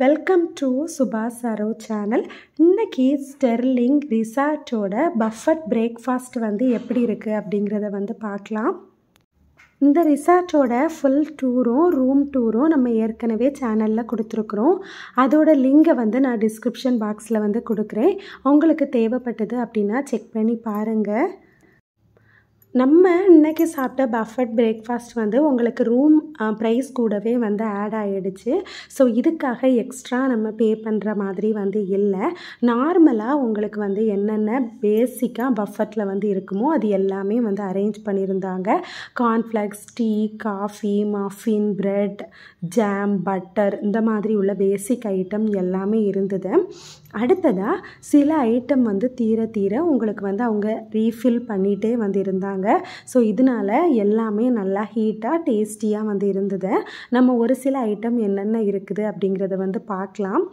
welcome to Subha Saro channel இன்றைக்கி Sterling ரிசார்ட்டோட buffet breakfast வந்து எப்படி இருக்குது அப்படிங்கிறத வந்து பார்க்கலாம் இந்த ரிசார்ட்டோட ஃபுல் டூரும் ரூம் டூரும் நம்ம ஏற்கனவே சேனலில் கொடுத்துருக்குறோம் அதோட லிங்கை வந்து நான் டிஸ்கிரிப்ஷன் பாக்ஸில் வந்து கொடுக்குறேன் உங்களுக்கு தேவைப்பட்டது அப்படின்னா செக் பண்ணி பாருங்கள் நம்ம இன்றைக்கி சாப்பிட்ட பஃபட் பிரேக்ஃபாஸ்ட் வந்து உங்களுக்கு ரூம் ப்ரைஸ் கூடவே வந்து ஆட் ஆகிடுச்சு ஸோ இதுக்காக எக்ஸ்ட்ரா நம்ம பே பண்ணுற மாதிரி வந்து இல்லை நார்மலாக உங்களுக்கு வந்து என்னென்ன பேசிக்காக பஃபட்டில் வந்து இருக்குமோ அது எல்லாமே வந்து அரேஞ்ச் பண்ணியிருந்தாங்க cornflakes tea coffee muffin bread jam butter இந்த மாதிரி உள்ள பேசிக் ஐட்டம் எல்லாமே இருந்தது அடுத்ததாக சில ஐட்டம் வந்து தீர தீர உங்களுக்கு வந்து அவங்க ரீஃபில் பண்ணிகிட்டே வந்து இருந்தாங்க சொல்லுவாங்க ஸோ இதனால் எல்லாமே நல்லா ஹீட்டாக டேஸ்டியாக வந்து இருந்தது நம்ம ஒரு சில ஐட்டம் என்னென்ன இருக்குது அப்படிங்கிறத வந்து பார்க்கலாம்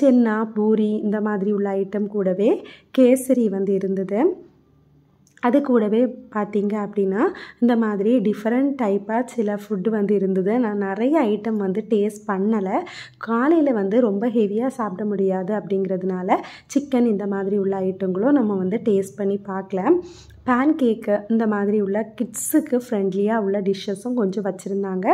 சென்னா பூரி இந்த மாதிரி உள்ள ஐட்டம் கூடவே கேசரி வந்து இருந்தது அது கூடவே பார்த்திங்க அப்படின்னா இந்த மாதிரி டிஃப்ரெண்ட் டைப்பாக சில ஃபுட்டு வந்து இருந்தது நான் நிறைய ஐட்டம் வந்து டேஸ்ட் பண்ணலை காலையில் வந்து ரொம்ப ஹெவியாக சாப்பிட முடியாது அப்படிங்கிறதுனால சிக்கன் இந்த மாதிரி உள்ள ஐட்டங்களும் நம்ம வந்து டேஸ்ட் பண்ணி பார்க்கல பேன் கேக்கு இந்த மாதிரி உள்ள கிட்ஸுக்கு ஃப்ரெண்ட்லியாக உள்ள டிஷ்ஷஸும் கொஞ்சம் வச்சுருந்தாங்க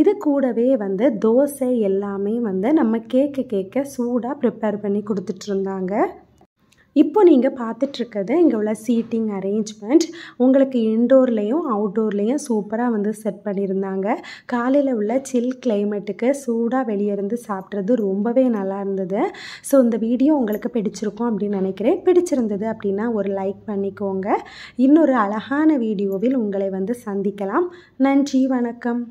இது கூடவே வந்து தோசை எல்லாமே வந்து நம்ம கேக்கு கேக்க சூடாக ப்ரிப்பேர் பண்ணி கொடுத்துட்ருந்தாங்க இப்போ நீங்கள் பார்த்துட்ருக்கிறது இங்கே உள்ள சீட்டிங் அரேஞ்ச்மெண்ட் உங்களுக்கு இன்டோர்லேயும் அவுட்டோர்லேயும் சூப்பராக வந்து செட் பண்ணியிருந்தாங்க காலையில் உள்ள சில் கிளைமேட்டுக்கு சூடாக வெளியே இருந்து சாப்பிட்றது ரொம்பவே நல்லா இருந்தது ஸோ இந்த வீடியோ உங்களுக்கு பிடிச்சிருக்கும் அப்படின்னு நினைக்கிறேன் பிடிச்சிருந்தது அப்படின்னா ஒரு லைக் பண்ணிக்கோங்க இன்னொரு அழகான வீடியோவில் உங்களை வந்து சந்திக்கலாம் நன்றி வணக்கம்